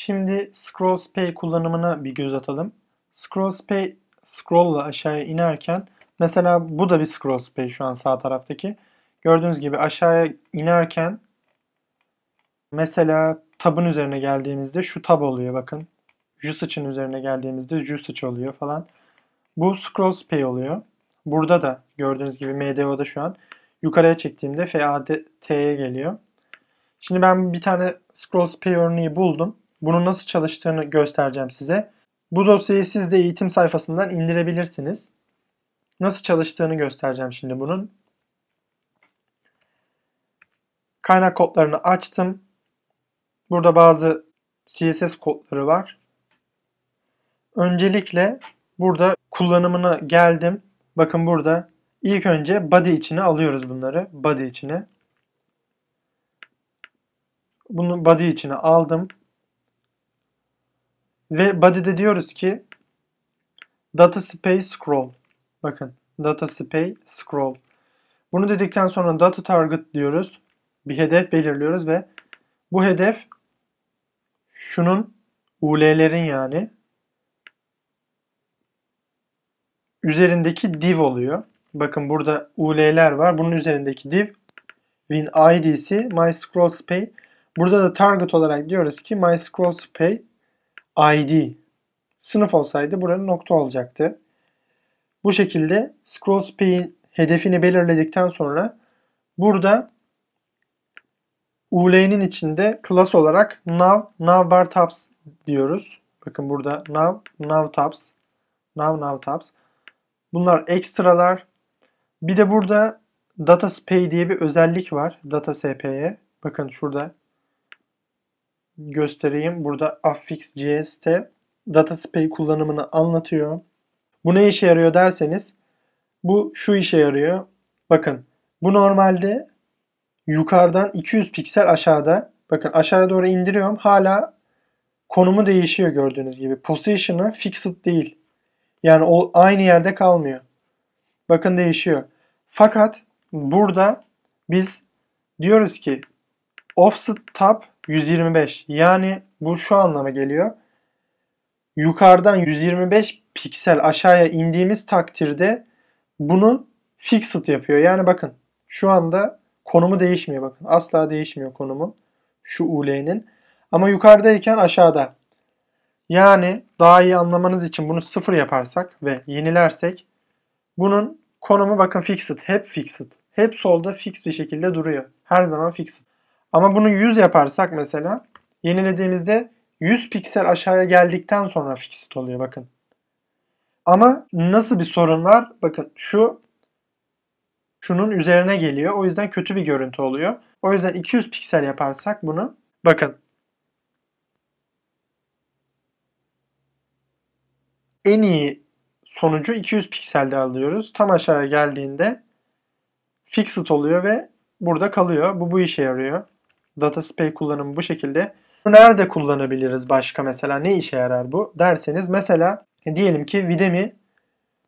Şimdi Scroll Pay kullanımına bir göz atalım. Scroll Pay scroll'la aşağıya inerken mesela bu da bir Scroll Pay şu an sağ taraftaki. Gördüğünüz gibi aşağıya inerken mesela tabın üzerine geldiğimizde şu tab oluyor bakın. Jusaç'ın üzerine geldiğimizde Jusaç oluyor falan. Bu Scroll Pay oluyor. Burada da gördüğünüz gibi MDO'da şu an yukarıya çektiğimde FADT'ye geliyor. Şimdi ben bir tane Scroll Pay örneği buldum. Bunun nasıl çalıştığını göstereceğim size. Bu dosyayı siz de eğitim sayfasından indirebilirsiniz. Nasıl çalıştığını göstereceğim şimdi bunun. Kaynak kodlarını açtım. Burada bazı CSS kodları var. Öncelikle burada kullanımına geldim. Bakın burada ilk önce body içine alıyoruz bunları. Body içine. Bunu body içine aldım. Ve body'de diyoruz ki data space scroll. Bakın data space scroll. Bunu dedikten sonra data target diyoruz. Bir hedef belirliyoruz ve bu hedef şunun ul'lerin yani üzerindeki div oluyor. Bakın burada ul'ler var. Bunun üzerindeki div win id'si my scroll space Burada da target olarak diyoruz ki my scroll space ID sınıf olsaydı buranın nokta olacaktı. Bu şekilde scroll speed hedefini belirledikten sonra burada UL'nin içinde class olarak nav navbar tabs diyoruz. Bakın burada nav nav tabs nav nav tabs. Bunlar ekstralar. Bir de burada data spay diye bir özellik var data sp'ye. Bakın şurada göstereyim. Burada affix.js'te dataspace kullanımını anlatıyor. Bu ne işe yarıyor derseniz bu şu işe yarıyor. Bakın bu normalde yukarıdan 200 piksel aşağıda. Bakın aşağıya doğru indiriyorum. Hala konumu değişiyor gördüğünüz gibi. Position'ı fixed değil. Yani o aynı yerde kalmıyor. Bakın değişiyor. Fakat burada biz diyoruz ki offset tab 125. Yani bu şu anlama geliyor. Yukarıdan 125 piksel aşağıya indiğimiz takdirde bunu fixed yapıyor. Yani bakın şu anda konumu değişmiyor bakın. Asla değişmiyor konumu. Şu UL'nin. Ama yukarıdayken aşağıda. Yani daha iyi anlamanız için bunu sıfır yaparsak ve yenilersek bunun konumu bakın fixed. Hep fixed. Hep solda fix bir şekilde duruyor. Her zaman fixed. Ama bunu 100 yaparsak mesela yenilediğimizde 100 piksel aşağıya geldikten sonra fixit oluyor bakın. Ama nasıl bir sorun var? Bakın şu şunun üzerine geliyor. O yüzden kötü bir görüntü oluyor. O yüzden 200 piksel yaparsak bunu bakın. En iyi sonucu 200 pikselde alıyoruz. Tam aşağıya geldiğinde fixit oluyor ve burada kalıyor. Bu bu işe yarıyor. Data DataSpay kullanımı bu şekilde. Nerede kullanabiliriz başka mesela? Ne işe yarar bu derseniz mesela diyelim ki Videmi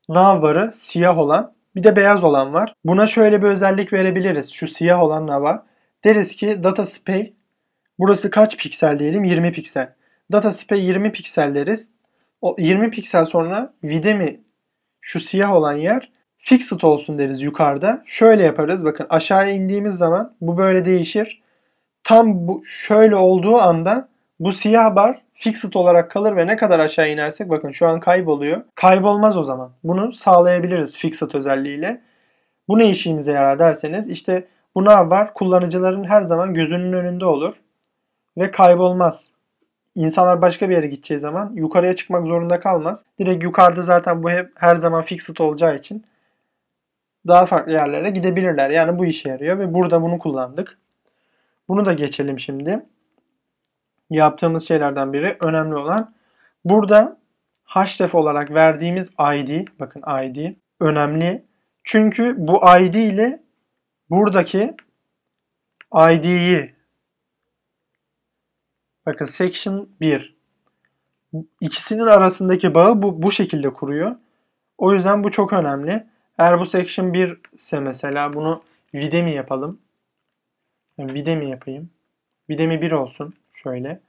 navbarı siyah olan bir de beyaz olan var. Buna şöyle bir özellik verebiliriz. Şu siyah olan nava. Deriz ki data DataSpay burası kaç piksel diyelim? 20 piksel. Data DataSpay 20 piksel deriz. O 20 piksel sonra Videmi şu siyah olan yer fixed olsun deriz yukarıda. Şöyle yaparız. Bakın aşağı indiğimiz zaman bu böyle değişir tam bu şöyle olduğu anda bu siyah bar fixed olarak kalır ve ne kadar aşağı inersek bakın şu an kayboluyor. Kaybolmaz o zaman. Bunu sağlayabiliriz fixed özelliğiyle. Bu ne işimize yarar derseniz işte buna var? Kullanıcıların her zaman gözünün önünde olur ve kaybolmaz. İnsanlar başka bir yere gideceği zaman yukarıya çıkmak zorunda kalmaz. Direkt yukarıda zaten bu hep her zaman fixed olacağı için daha farklı yerlere gidebilirler. Yani bu işe yarıyor ve burada bunu kullandık. Bunu da geçelim şimdi. Yaptığımız şeylerden biri önemli olan burada hashtag olarak verdiğimiz id bakın id önemli. Çünkü bu id ile buradaki id'yi bakın section 1 ikisinin arasındaki bağı bu, bu şekilde kuruyor. O yüzden bu çok önemli. Eğer bu section 1 ise mesela bunu vide mi yapalım? Vide mi yapayım. Vide mi 1 olsun. Şöyle.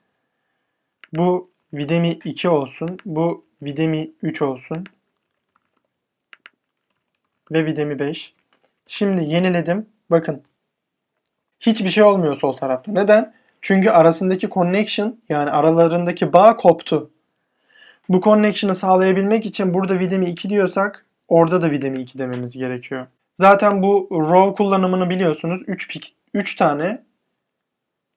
Bu vide mi 2 olsun. Bu vide mi 3 olsun. Ve vide mi 5. Şimdi yeniledim. Bakın. Hiçbir şey olmuyor sol tarafta. Neden? Çünkü arasındaki connection yani aralarındaki bağ koptu. Bu connection'ı sağlayabilmek için burada vide mi 2 diyorsak orada da vide mi 2 dememiz gerekiyor. Zaten bu row kullanımını biliyorsunuz. 3 pik 3 tane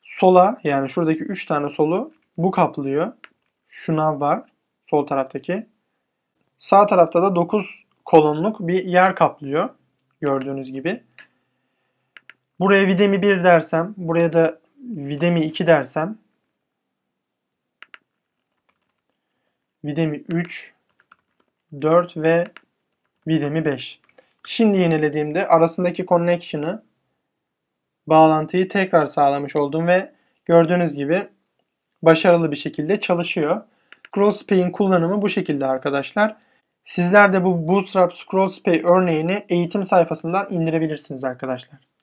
sola yani şuradaki 3 tane solu bu kaplıyor. Şuna var sol taraftaki. Sağ tarafta da 9 kolonluk bir yer kaplıyor gördüğünüz gibi. Buraya videmi 1 dersem, buraya da videmi 2 dersem videmi 3, 4 ve videmi 5. Şimdi yenilediğimde arasındaki connection'ı bağlantıyı tekrar sağlamış oldum ve gördüğünüz gibi başarılı bir şekilde çalışıyor. Scrollspay'in kullanımı bu şekilde arkadaşlar. Sizler de bu Bootstrap Scrollspay örneğini eğitim sayfasından indirebilirsiniz arkadaşlar.